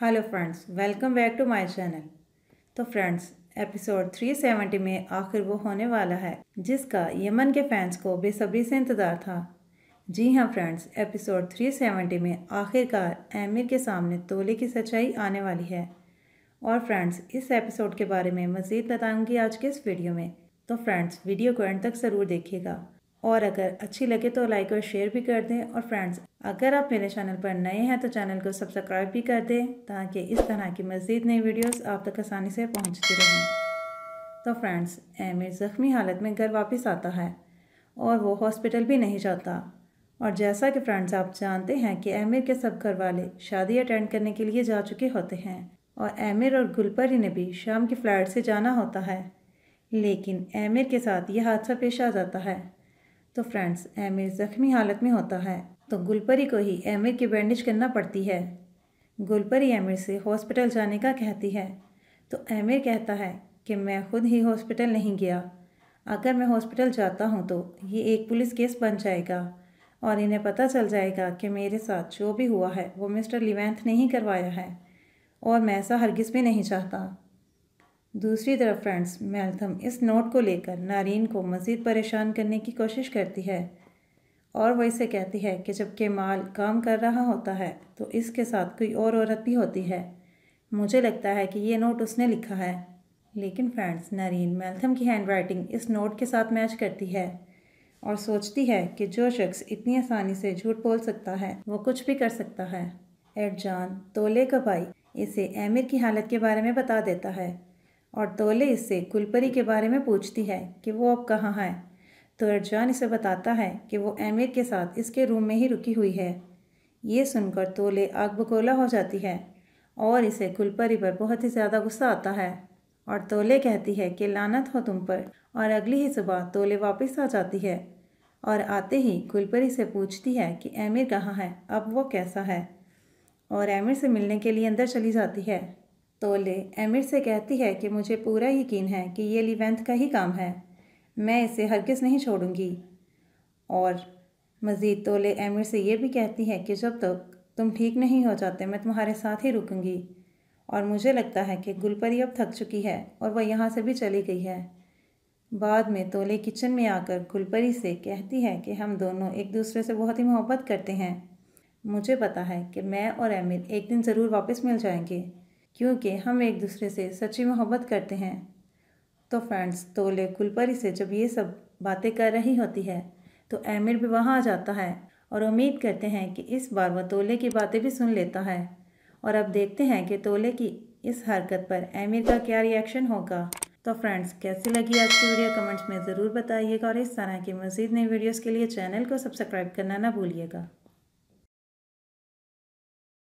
hello friends welcome back to my channel तो friends episode 370 में आखिर वो होने वाला है जिसका यमन के फैंस को बेसब्री से इंतज़ार था जी हाँ फ्रेंड्स एपिसोड 370 में आखिरकार आमिर के सामने तोले की सच्चाई आने वाली है और फ्रेंड्स इस एपिसोड के बारे में मज़ीद बताऊँगी आज के इस वीडियो में तो फ्रेंड्स वीडियो को एंड तक ज़रूर देखिएगा और अगर अच्छी लगे तो लाइक और शेयर भी कर दें और फ्रेंड्स अगर आप मेरे चैनल पर नए हैं तो चैनल को सब्सक्राइब भी कर दें ताकि इस तरह की मज़ीद नई वीडियोस आप तक आसानी से पहुंचती रहें तो फ्रेंड्स आमिर ज़ख्मी हालत में घर वापस आता है और वो हॉस्पिटल भी नहीं जाता और जैसा कि फ्रेंड्स आप जानते हैं कि आमिर के सब घर वाले शादी अटेंड करने के लिए जा चुके होते हैं और आमिर और गुलपरी ने भी शाम की फ्लाइट से जाना होता है लेकिन आमिर के साथ यह हादसा पेश आ जाता है तो फ्रेंड्स एमिर ज़ख्मी हालत में होता है तो गुलपरी को ही एमिर की बैंडेज करना पड़ती है गुलपरी एमिर से हॉस्पिटल जाने का कहती है तो एमिर कहता है कि मैं खुद ही हॉस्पिटल नहीं गया अगर मैं हॉस्पिटल जाता हूँ तो ये एक पुलिस केस बन जाएगा और इन्हें पता चल जाएगा कि मेरे साथ जो भी हुआ है वो मिस्टर लिवेंथ ने ही करवाया है और मैं ऐसा हरगिज़ भी नहीं चाहता दूसरी तरफ फ्रेंड्स मैलथम इस नोट को लेकर नारीन को मज़ीद परेशान करने की कोशिश करती है और वह इसे कहती है कि जब केमाल काम कर रहा होता है तो इसके साथ कोई और औरत भी होती है मुझे लगता है कि ये नोट उसने लिखा है लेकिन फ्रेंड्स नारीन मैलथम की हैंड राइटिंग इस नोट के साथ मैच करती है और सोचती है कि जो शख्स इतनी आसानी से झूठ बोल सकता है वो कुछ भी कर सकता है एडजान तोले का भाई इसे आमिर की हालत के बारे में बता देता है और तोले इससे कुलपरी के बारे में पूछती है कि वो अब कहाँ है तो अर्जान इसे बताता है कि वो एमिर के साथ इसके रूम में ही रुकी हुई है ये सुनकर तोले आग बकोला हो जाती है और इसे कुलपरी पर बहुत ही ज़्यादा गुस्सा आता है और तोले कहती है कि लानत हो तुम पर और अगली ही सुबह तोले वापस आ जाती है और आते ही कुलपरी से पूछती है कि एमिर कहाँ है अब वो कैसा है और एमिर से मिलने के लिए अंदर चली जाती है तोले एमिर से कहती है कि मुझे पूरा यकीन है कि ये लिवेंथ का ही काम है मैं इसे हरगिज़ नहीं छोड़ूंगी और मज़ीद तोले एमिर से ये भी कहती है कि जब तक तो तुम ठीक नहीं हो जाते मैं तुम्हारे साथ ही रुकूंगी और मुझे लगता है कि गुलपरी अब थक चुकी है और वह यहाँ से भी चली गई है बाद में तोले किचन में आकर गुलपरी से कहती है कि हम दोनों एक दूसरे से बहुत ही मोहब्बत करते हैं मुझे पता है कि मैं और आमिर एक दिन ज़रूर वापस मिल जाएंगे क्योंकि हम एक दूसरे से सच्ची मोहब्बत करते हैं तो फ्रेंड्स तोले कुलपरी से जब ये सब बातें कर रही होती है तो आमिर भी वहाँ आ जाता है और उम्मीद करते हैं कि इस बार वह तोले की बातें भी सुन लेता है और अब देखते हैं कि तोले की इस हरकत पर आमिर का क्या रिएक्शन होगा तो फ्रेंड्स कैसी लगी आज की वीडियो कमेंट्स में ज़रूर बताइएगा और इस तरह की मज़ीद नई वीडियोस के लिए चैनल को सब्सक्राइब करना ना भूलिएगा